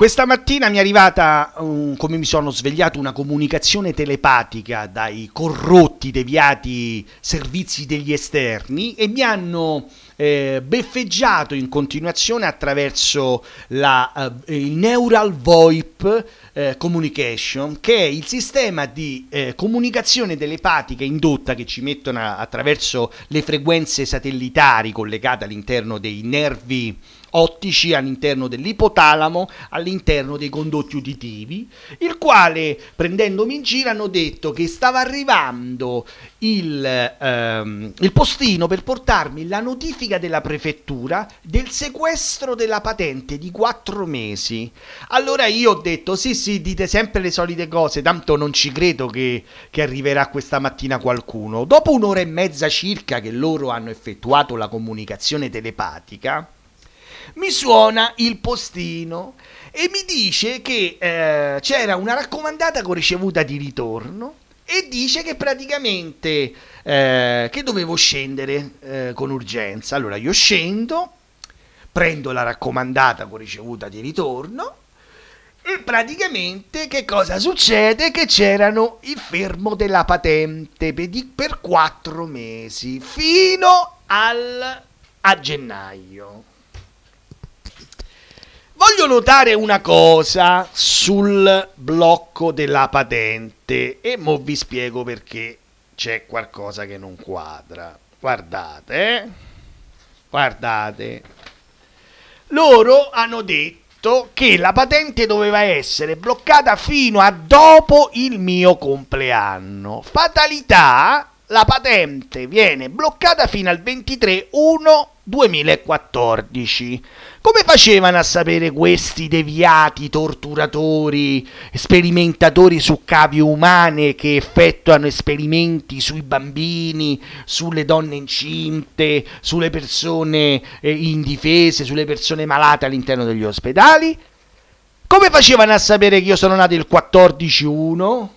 Questa mattina mi è arrivata, um, come mi sono svegliato, una comunicazione telepatica dai corrotti, deviati servizi degli esterni e mi hanno eh, beffeggiato in continuazione attraverso la, eh, il Neural VoIP eh, Communication, che è il sistema di eh, comunicazione telepatica indotta che ci mettono attraverso le frequenze satellitari collegate all'interno dei nervi ottici all'interno dell'ipotalamo, all'interno dei condotti uditivi, il quale prendendomi in giro hanno detto che stava arrivando il, ehm, il postino per portarmi la notifica della prefettura del sequestro della patente di quattro mesi. Allora io ho detto sì sì dite sempre le solite cose, tanto non ci credo che, che arriverà questa mattina qualcuno. Dopo un'ora e mezza circa che loro hanno effettuato la comunicazione telepatica, mi suona il postino e mi dice che eh, c'era una raccomandata con ricevuta di ritorno e dice che praticamente eh, che dovevo scendere eh, con urgenza. Allora io scendo, prendo la raccomandata con ricevuta di ritorno e praticamente che cosa succede? Che c'erano il fermo della patente per quattro mesi fino al, a gennaio. Voglio notare una cosa sul blocco della patente e mo vi spiego perché c'è qualcosa che non quadra. Guardate, eh. guardate. Loro hanno detto che la patente doveva essere bloccata fino a dopo il mio compleanno. Fatalità la patente viene bloccata fino al 23-1-2014. Come facevano a sapere questi deviati, torturatori, sperimentatori su cavi umane che effettuano esperimenti sui bambini, sulle donne incinte, sulle persone eh, indifese, sulle persone malate all'interno degli ospedali? Come facevano a sapere che io sono nato il 14-1?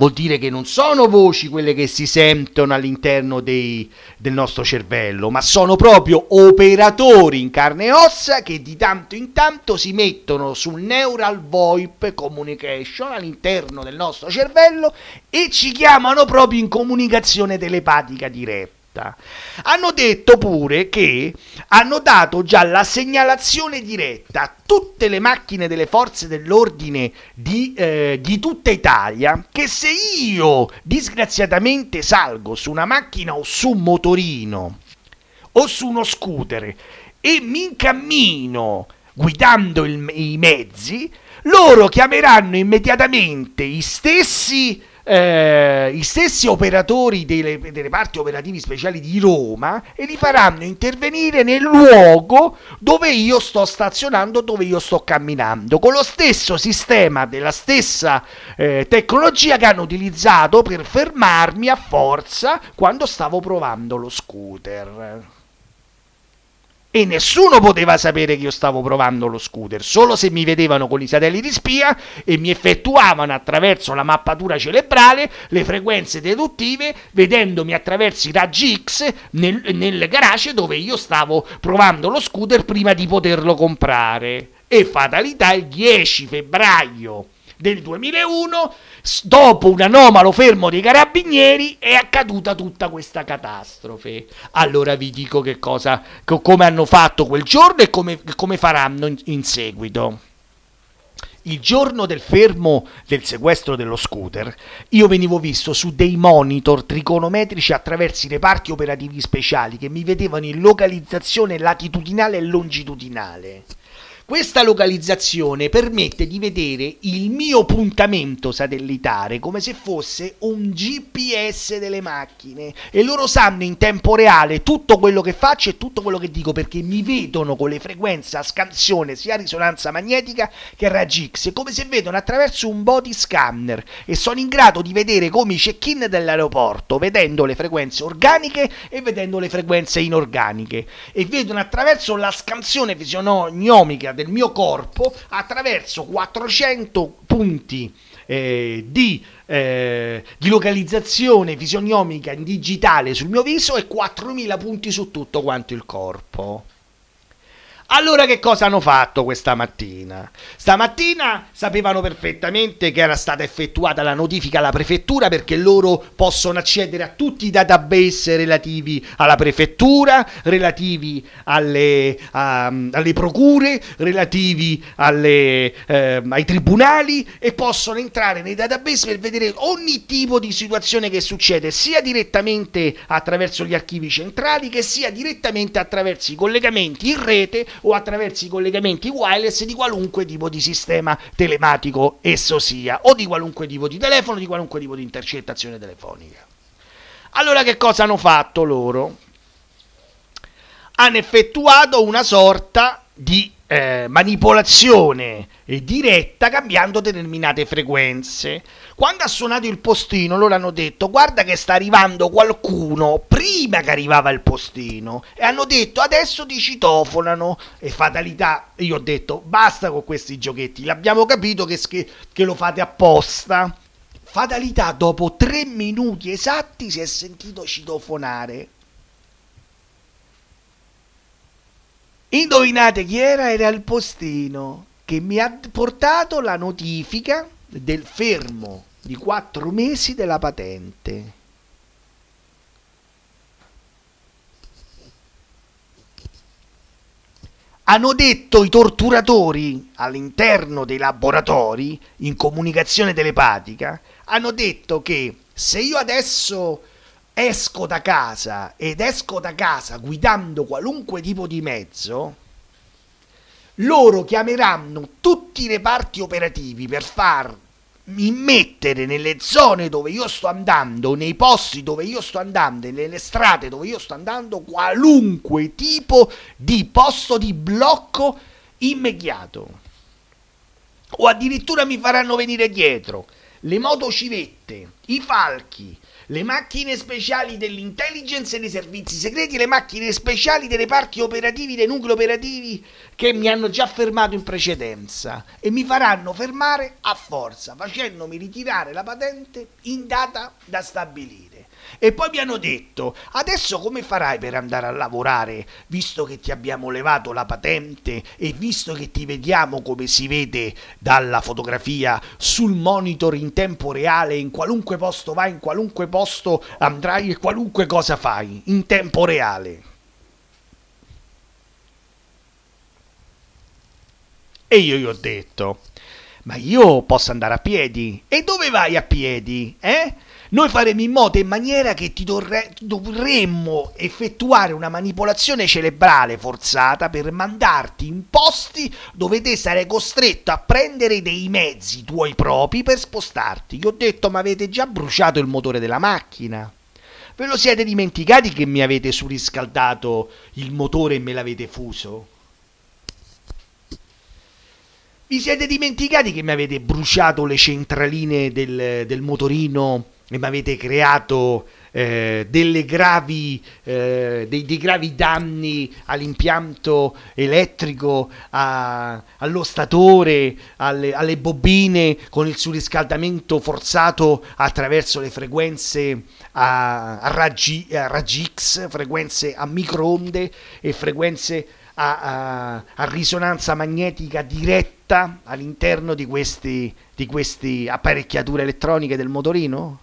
vuol dire che non sono voci quelle che si sentono all'interno dei, del nostro cervello, ma sono proprio operatori in carne e ossa che di tanto in tanto si mettono sul neural VoIP communication all'interno del nostro cervello e ci chiamano proprio in comunicazione telepatica diretta diretta. Hanno detto pure che hanno dato già la segnalazione diretta a tutte le macchine delle forze dell'ordine di, eh, di tutta Italia che se io disgraziatamente salgo su una macchina o su un motorino o su uno scooter e mi incammino guidando il, i mezzi, loro chiameranno immediatamente i stessi eh, gli stessi operatori delle, delle, parti operativi speciali di Roma e li faranno intervenire nel luogo dove io sto stazionando, dove io sto camminando, con lo stesso sistema della stessa eh, tecnologia che hanno utilizzato per fermarmi a forza quando stavo provando lo scooter e nessuno poteva sapere che io stavo provando lo scooter, solo se mi vedevano con i satelliti spia e mi effettuavano attraverso la mappatura cerebrale le frequenze deduttive, vedendomi attraverso i raggi X nel, nel garage dove io stavo provando lo scooter prima di poterlo comprare. E fatalità, il 10 febbraio del 2001, dopo un anomalo fermo dei carabinieri è accaduta tutta questa catastrofe. Allora vi dico che cosa, come hanno fatto quel giorno e come, come faranno in, in seguito. Il giorno del fermo del sequestro dello scooter, io venivo visto su dei monitor trigonometrici attraverso i reparti operativi speciali che mi vedevano in localizzazione latitudinale e longitudinale. Questa localizzazione permette di vedere il mio puntamento satellitare come se fosse un GPS delle macchine e loro sanno in tempo reale tutto quello che faccio e tutto quello che dico perché mi vedono con le frequenze a scansione sia risonanza magnetica che raggi X, è come se vedono attraverso un body scanner e sono in grado di vedere come i check-in dell'aeroporto, vedendo le frequenze organiche e vedendo le frequenze inorganiche e vedono attraverso la scansione fisionomica del mio corpo attraverso 400 punti eh, di, eh, di, localizzazione fisionomica in digitale sul mio viso e 4000 punti su tutto quanto il corpo. Allora che cosa hanno fatto questa mattina? Stamattina sapevano perfettamente che era stata effettuata la notifica alla prefettura perché loro possono accedere a tutti i database relativi alla prefettura, relativi alle, a, ehm, alle procure, relativi alle, eh, ai tribunali e possono entrare nei database per vedere ogni tipo di situazione che succede sia direttamente attraverso gli archivi centrali che sia direttamente attraverso i collegamenti in rete o attraverso i collegamenti wireless di qualunque tipo di sistema telematico esso sia, o di qualunque tipo di telefono, di qualunque tipo di intercettazione telefonica. Allora che cosa hanno fatto loro? Hanno effettuato una sorta di eh, manipolazione diretta cambiando determinate frequenze. Quando ha suonato il postino, loro hanno detto guarda che sta arrivando qualcuno prima che arrivava il postino e hanno detto adesso ti citofonano e fatalità. Io ho detto basta con questi giochetti, l'abbiamo capito che, che, che lo fate apposta. Fatalità dopo tre minuti esatti si è sentito citofonare. Indovinate chi era? Era il postino che mi ha portato la notifica del fermo di quattro mesi della patente. Hanno detto i torturatori all'interno dei laboratori, in comunicazione telepatica, hanno detto che se io adesso esco da casa ed esco da casa guidando qualunque tipo di mezzo, loro chiameranno tutti i reparti operativi per far mettere nelle zone dove io sto andando, nei posti dove io sto andando, nelle strade dove io sto andando, qualunque tipo di posto di blocco immediato. O addirittura mi faranno venire dietro le motocivette, i falchi, le macchine speciali dell'intelligence e dei servizi segreti, le macchine speciali dei reparti operativi, dei nuclei operativi che mi hanno già fermato in precedenza e mi faranno fermare a forza, facendomi ritirare la patente in data da stabilire. E poi mi hanno detto, adesso come farai per andare a lavorare, visto che ti abbiamo levato la patente e visto che ti vediamo come si vede dalla fotografia sul monitor in tempo reale, in qualunque posto vai, in qualunque posto andrai e qualunque cosa fai, in tempo reale. E io gli ho detto, ma io posso andare a piedi. E dove vai a piedi? Eh? Noi faremo in modo e in maniera che ti dovre- dovremmo effettuare una manipolazione cerebrale forzata per mandarti in posti dove te sarai costretto a prendere dei mezzi tuoi propri per spostarti. Gli ho detto, ma avete già bruciato il motore della macchina? Ve lo siete dimenticati che mi avete surriscaldato il motore e me l'avete fuso? Vi siete dimenticati che mi avete bruciato le centraline del, del motorino mi avete creato eh, gravi, eh, dei, dei, gravi danni all'impianto elettrico, a, allo statore, alle, alle, bobine con il surriscaldamento forzato attraverso le frequenze a, a, raggi, a raggi X, frequenze a microonde e frequenze a, a, a, risonanza magnetica diretta all'interno di, questi, di queste apparecchiature elettroniche del motorino?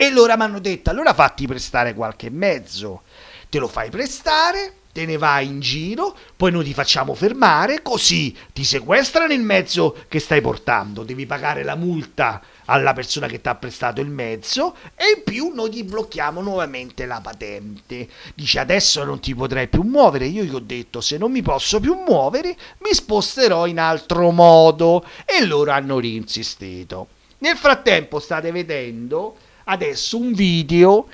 E loro mi hanno detto, allora fatti prestare qualche mezzo. Te lo fai prestare, te ne vai in giro, poi noi ti facciamo fermare, così ti sequestrano il mezzo che stai portando, devi pagare la multa alla persona che ti ha prestato il mezzo e in più noi ti blocchiamo nuovamente la patente. Dice adesso non ti potrai più muovere, io gli ho detto se non mi posso più muovere mi sposterò in altro modo e loro hanno rinsistito. Nel frattempo state vedendo adesso un video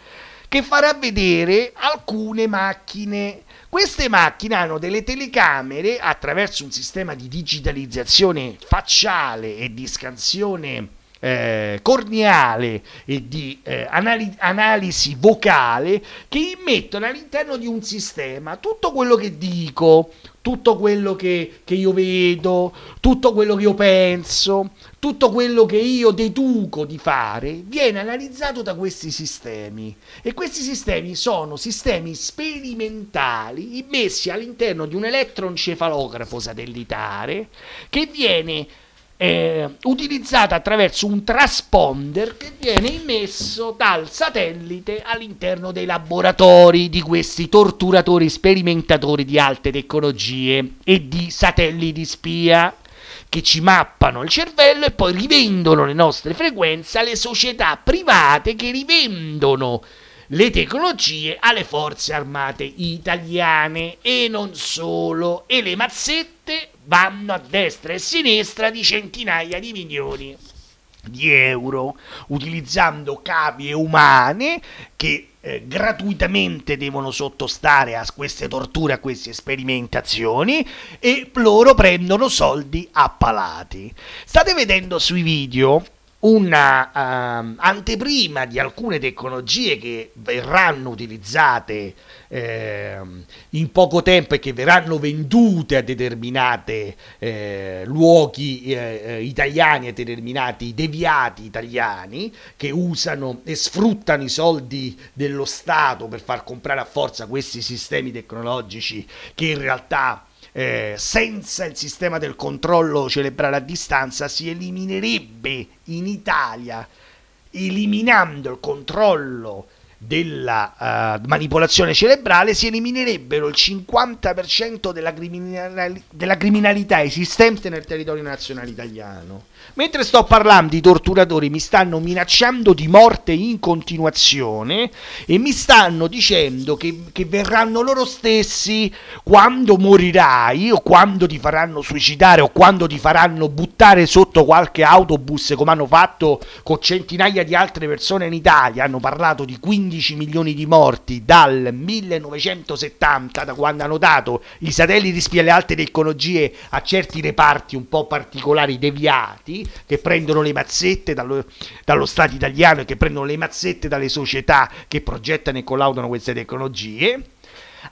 che farà vedere alcune macchine. Queste macchine hanno delle telecamere attraverso un sistema di digitalizzazione facciale e di scansione eh, corneale e di eh, anali- analisi vocale che immettono all'interno di un sistema tutto quello che dico, tutto quello che, che, io vedo, tutto quello che io penso, tutto quello che io deduco di fare, viene analizzato da questi sistemi. E questi sistemi sono sistemi sperimentali immessi all'interno di un elettroencefalografo satellitare che viene eh, utilizzata attraverso un transponder che viene immesso dal satellite all'interno dei laboratori di questi torturatori sperimentatori di alte tecnologie e di satelliti spia che ci mappano il cervello e poi rivendono le nostre frequenze alle società private che rivendono le tecnologie alle forze armate italiane e non solo, e le mazzette vanno a destra e a sinistra di centinaia di milioni di euro utilizzando cavie umane che eh, gratuitamente devono sottostare a queste torture, a queste sperimentazioni e loro prendono soldi a palati. State vedendo sui video una um, anteprima di alcune tecnologie che verranno utilizzate eh, in poco tempo e che verranno vendute a determinati eh, luoghi eh, eh, italiani, a determinati deviati italiani che usano e sfruttano i soldi dello Stato per far comprare a forza questi sistemi tecnologici che in realtà eh, senza il sistema del controllo cerebrale a distanza si eliminerebbe in Italia, eliminando il controllo della uh, manipolazione cerebrale si eliminerebbero il 50% della, criminali della criminalità esistente nel territorio nazionale italiano. Mentre sto parlando i torturatori mi stanno minacciando di morte in continuazione e mi stanno dicendo che, che verranno loro stessi quando morirai o quando ti faranno suicidare o quando ti faranno buttare sotto qualche autobus come hanno fatto con centinaia di altre persone in Italia. Hanno parlato di 15 milioni di morti dal 1970, da quando hanno dato i satelliti spia le alte tecnologie a certi reparti un po' particolari deviati stati che prendono le mazzette dallo, dallo Stato italiano e che prendono le mazzette dalle società che progettano e collaudano queste tecnologie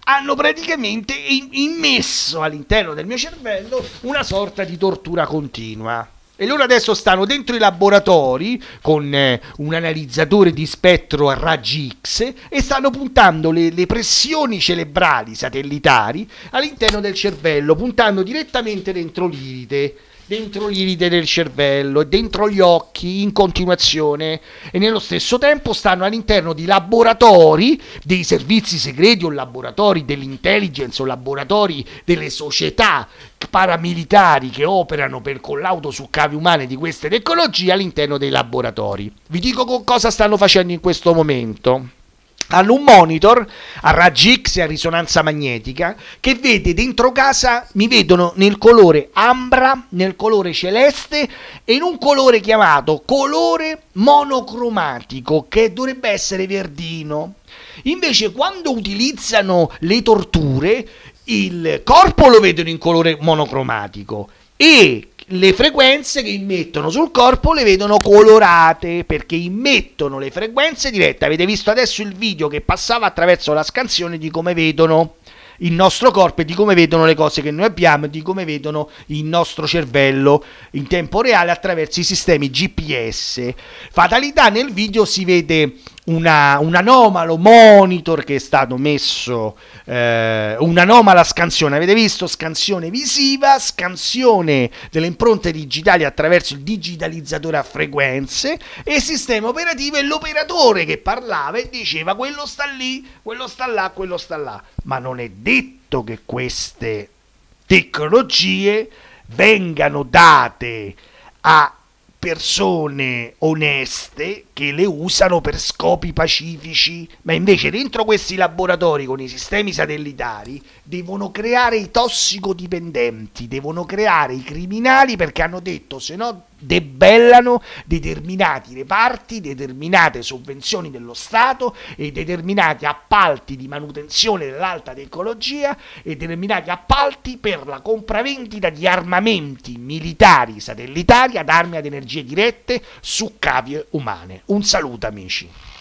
hanno praticamente immesso all'interno del mio cervello una sorta di tortura continua. E loro adesso stanno dentro i laboratori con eh, un analizzatore di spettro a raggi X e stanno puntando le, le pressioni cerebrali satellitari all'interno del cervello, puntando direttamente dentro l'iride dentro l'iride del cervello, e dentro gli occhi in continuazione e nello stesso tempo stanno all'interno di laboratori dei servizi segreti o laboratori dell'intelligence o laboratori delle società paramilitari che operano per collaudo su cavi umane di queste tecnologie all'interno dei laboratori. Vi dico cosa stanno facendo in questo momento hanno un monitor a raggi X e a risonanza magnetica che vede dentro casa mi vedono nel colore ambra, nel colore celeste e in un colore chiamato colore monocromatico che dovrebbe essere verdino. Invece quando utilizzano le torture il corpo lo vedono in colore monocromatico e le frequenze che immettono sul corpo le vedono colorate perché immettono le frequenze dirette. Avete visto adesso il video che passava attraverso la scansione di come vedono il nostro corpo e di come vedono le cose che noi abbiamo e di come vedono il nostro cervello in tempo reale attraverso i sistemi GPS. Fatalità nel video si vede una, un anomalo monitor che è stato messo, eh, un'anomala scansione, avete visto? Scansione visiva, scansione delle impronte digitali attraverso il digitalizzatore a frequenze e il sistema operativo e l'operatore che parlava e diceva quello sta lì, quello sta là, quello sta là. Ma non è detto che queste tecnologie vengano date a persone oneste che le usano per scopi pacifici, ma invece dentro questi laboratori con i sistemi satellitari devono creare i tossicodipendenti, devono creare i criminali perché hanno detto se no debellano determinati reparti, determinate sovvenzioni dello Stato e determinati appalti di manutenzione dell'alta tecnologia e determinati appalti per la compravendita di armamenti militari satellitari ad armi ad energie dirette su cavie umane. Un saluto amici.